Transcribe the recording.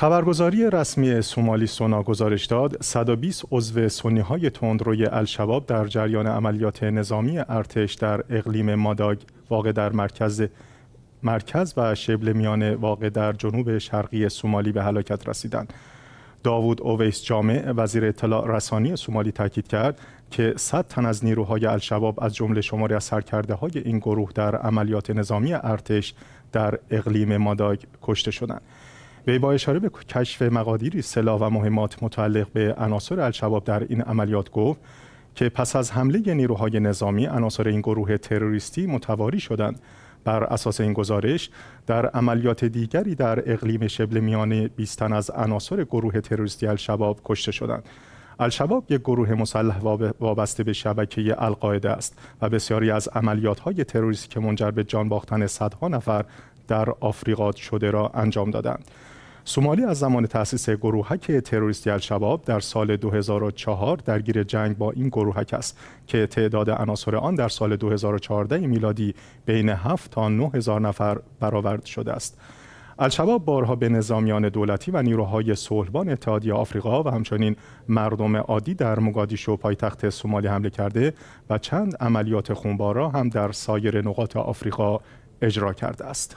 خبرگزاری رسمی سومالی سونا گزارش داد 120 عضو سنی های تندروی الشباب در جریان عملیات نظامی ارتش در اقلیم ماداگ واقع در مرکز مرکز و شبل میانه واقع در جنوب شرقی سومالی به هلاکت رسیدند. داوود اویس جامع وزیر اطلاع رسانی سومالی تاکید کرد که 100 تن از نیروهای الشباب از جمله شماری از سرکرده های این گروه در عملیات نظامی ارتش در اقلیم ماداگ کشته شدند. وی با اشاره به کشف مقادیری، سلاح و مهمات متعلق به عناصر الشباب در این عملیات گفت که پس از حمله نیروهای نظامی عناصر این گروه تروریستی متواری شدند بر اساس این گزارش در عملیات دیگری در اقلیم شبل میانه 20 از عناصر گروه تروریستی الشباب کشته شدند الشباب یک گروه مسلح وابسته به شبکه القاعده است و بسیاری از عملیات های تروریستی که منجر به جان باختن صدها نفر در آفریقا شده را انجام دادند سومالی از زمان تأسیس گروهک تروریستی الشباب در سال 2004 درگیر جنگ با این گروهک است که تعداد عناصر آن در سال 2014 میلادی بین 7 تا 9 هزار نفر برآورد شده است. الشباب بارها به نظامیان دولتی و نیروهای صلحبان اتحادیه آفریقا و همچنین مردم عادی در موگادیشو پایتخت سومالی حمله کرده و چند عملیات خونبارا هم در سایر نقاط آفریقا اجرا کرده است.